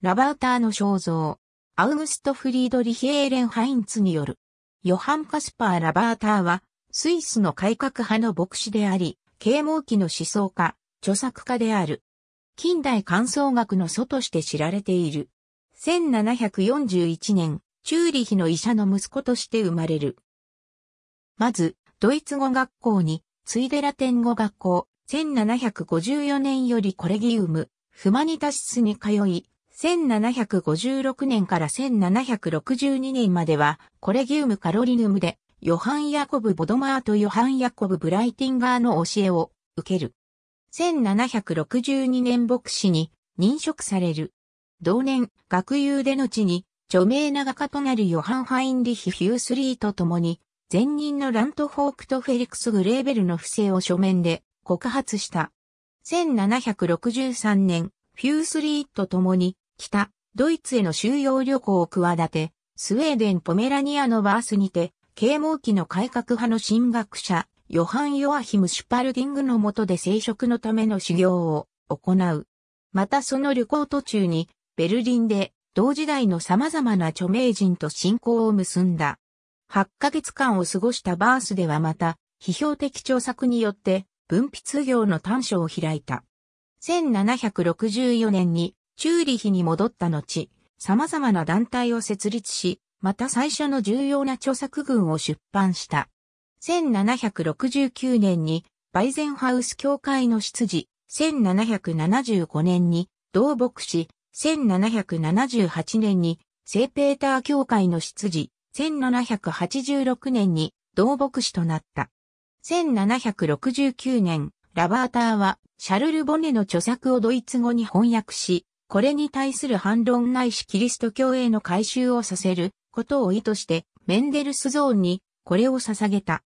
ラバーターの肖像、アウグスト・フリードリヒ・エーレン・ハインツによる。ヨハン・カスパー・ラバーターは、スイスの改革派の牧師であり、啓蒙期の思想家、著作家である。近代感想学の祖として知られている。1741年、チューリヒの医者の息子として生まれる。まず、ドイツ語学校に、ついでラテン語学校、1754年よりコレギウム、フマニタシスに通い、1756年から1762年までは、コレギウムカロリヌムで、ヨハン・ヤコブ・ボドマーとヨハン・ヤコブ・ブライティンガーの教えを受ける。1762年牧師に任職される。同年、学友でのちに、著名な画家となるヨハン・ハインリヒ・ヒュースリーと共に、前任のラント・フォークとフェリックス・グレーベルの不正を書面で告発した。1763年、フュースリーと共に、北、ドイツへの収容旅行を企て、スウェーデンポメラニアのバースにて、啓蒙期の改革派の神学者、ヨハン・ヨアヒム・シュパルディングの下で生殖のための修行を行う。またその旅行途中に、ベルリンで同時代の様々な著名人と信仰を結んだ。8ヶ月間を過ごしたバースではまた、批評的著作によって、文筆業の短所を開いた。1764年にチューリヒに戻った後、様々な団体を設立し、また最初の重要な著作群を出版した。1769年にバイゼンハウス教会の執事、1775年に同牧師、1778年に聖ペーター教会の執事、1786年に同牧師となった。1769年、ラバーターはシャルル・ボネの著作をドイツ語に翻訳し、これに対する反論ないしキリスト教への改修をさせることを意図して、メンデルスゾーンにこれを捧げた。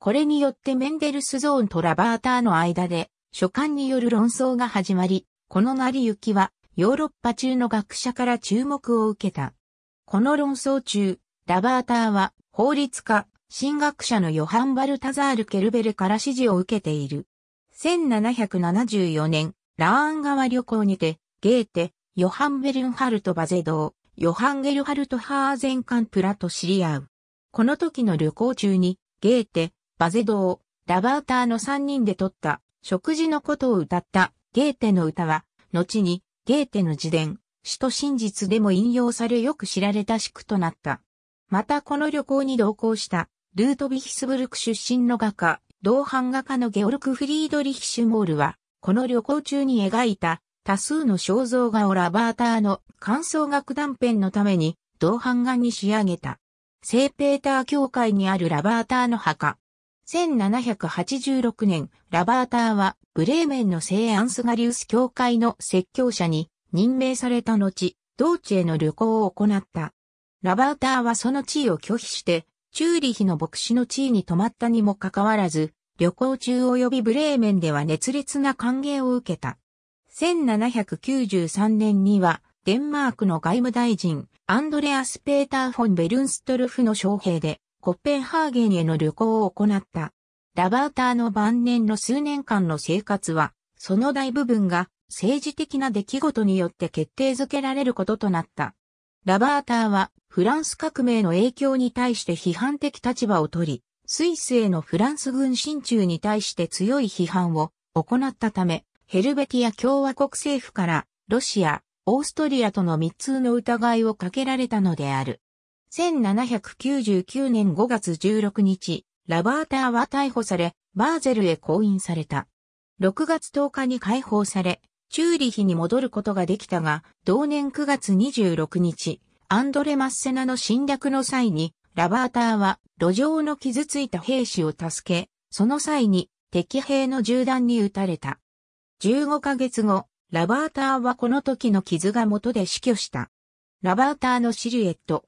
これによってメンデルスゾーンとラバーターの間で、書簡による論争が始まり、この成り行きは、ヨーロッパ中の学者から注目を受けた。この論争中、ラバーターは、法律家、神学者のヨハン・バルタザール・ケルベルから支持を受けている。1774年、ラーン川旅行にて、ゲーテ、ヨハン・ベルンハルト・バゼドー、ヨハン・ゲルハルト・ハーゼンカンプラと知り合う。この時の旅行中に、ゲーテ、バゼドー、ラバーターの3人で撮った食事のことを歌ったゲーテの歌は、後にゲーテの自伝、死と真実でも引用されよく知られた宿となった。またこの旅行に同行したルートヴィヒスブルク出身の画家、同伴画家のゲオルク・フリードリヒシュモールは、この旅行中に描いた多数の肖像画をラバーターの感想楽断片のために銅版画に仕上げた。聖ペーター教会にあるラバーターの墓。1786年、ラバーターはブレーメンの聖アンスガリウス教会の説教者に任命された後、同地への旅行を行った。ラバーターはその地位を拒否して、チューリヒの牧師の地位に泊まったにもかかわらず、旅行中及びブレーメンでは熱烈な歓迎を受けた。1793年には、デンマークの外務大臣、アンドレアス・ペーター・フォン・ベルンストルフの将兵で、コッペンハーゲンへの旅行を行った。ラバーターの晩年の数年間の生活は、その大部分が政治的な出来事によって決定づけられることとなった。ラバーターはフランス革命の影響に対して批判的立場を取り、スイスへのフランス軍進駐に対して強い批判を行ったため、ヘルベティア共和国政府からロシア、オーストリアとの密通の疑いをかけられたのである。1799年5月16日、ラバーターは逮捕され、バーゼルへ降印された。6月10日に解放され、チューリヒに戻ることができたが、同年9月26日、アンドレ・マッセナの侵略の際に、ラバーターは路上の傷ついた兵士を助け、その際に敵兵の銃弾に撃たれた。15ヶ月後、ラバーターはこの時の傷が元で死去した。ラバーターのシルエット。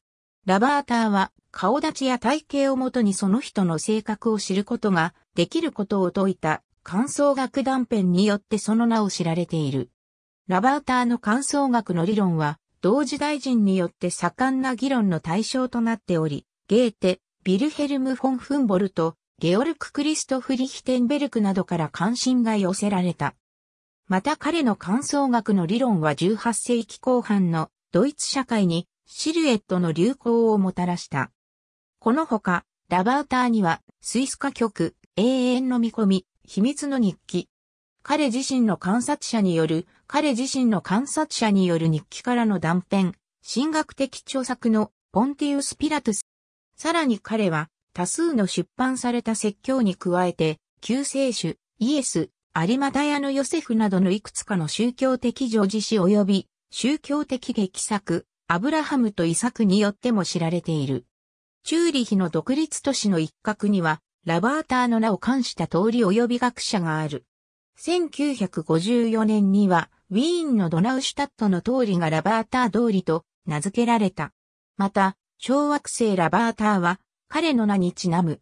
ラバーターは顔立ちや体型をもとにその人の性格を知ることができることを説いた感想学断片によってその名を知られている。ラバーターの感想学の理論は同時代人によって盛んな議論の対象となっており、ゲーテ、ビルヘルム・フォン・フンボルト、ゲオルク・クリストフ・リヒテンベルクなどから関心が寄せられた。また彼の感想学の理論は18世紀後半のドイツ社会にシルエットの流行をもたらした。このほか、ラバウターにはスイス歌曲、永遠の見込み、秘密の日記。彼自身の観察者による、彼自身の観察者による日記からの断片、神学的著作のポンティウス・ピラトゥス。さらに彼は多数の出版された説教に加えて、救世主、イエス、有大屋のヨセフなどのいくつかの宗教的叙事詩及び宗教的劇作、アブラハムとイサクによっても知られている。チューリヒの独立都市の一角には、ラバーターの名を冠した通り及び学者がある。1954年には、ウィーンのドナウシュタットの通りがラバーター通りと名付けられた。また、小惑星ラバーターは彼の名にちなむ。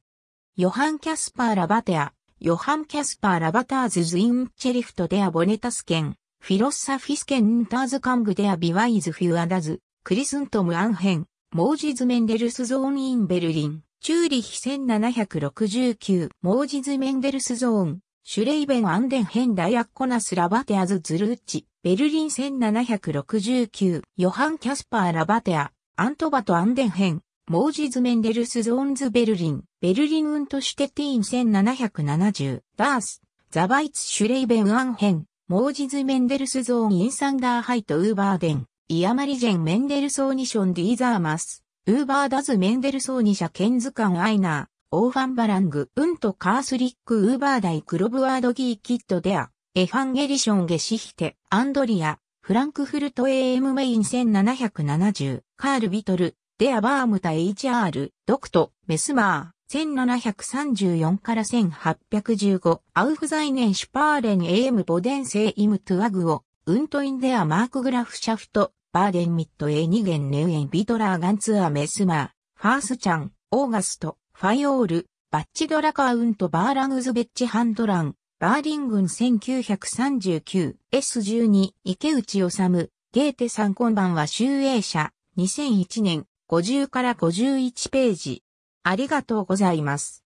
ヨハン・キャスパー・ラバテア、ヨハン・キャスパー・ラバターズ・ズ・イン・チェリフト・デア・ボネタスケン、フィロッサフィスケン・ターズ・カング・デア・ビワイズ・フュアダズ、クリスントム・アンヘン、モージズ・メンデルス・ゾーン・イン・ベルリン、チューリヒ1769、モージズ・メンデルス・ゾーン、シュレイベン・アンデン・ヘン・ダイアッコナス・ラバテアズ・ズルッチ、ベルリン1769、ヨハン・キャスパー・ラバテア、アントバト・アンデンヘン、モージズ・メンデルス・ゾーンズ・ベルリン、ベルリン・ウント・シュテティーン1770、バース、ザ・バイツ・シュレイベン・アンヘン、モージズ・メンデルス・ゾーン・インサンダー・ハイト・ウーバーデン、イアマリジェン・メンデルソーニション・ディーザーマス、ウーバーダズ・メンデルソーニシャ・ケンズカン・アイナー、オーファンバラング、ウント・カースリック・ウーバーダイ・クロブワード・ギー・キッド・デア、エファンゲリション・ゲシヒテ、アンドリア、フランクフルトエ AM メイン1770、カール・ビトル、デアバームタ HR、ドクト、メスマー、1734から1815、アウフザイネンシュパーレン AM ボデンセイムトゥアグオ、ウントインデアマークグラフシャフト、バーデンミッド A2 ンネウエンビトラーガンツアーメスマー、ファースチャン、オーガスト、ファイオール、バッチドラカウントバーラングズベッチハンドラン、バーリングン 1939S12 池内治、ゲーテさんこんばんは集英社2001年50から51ページ。ありがとうございます。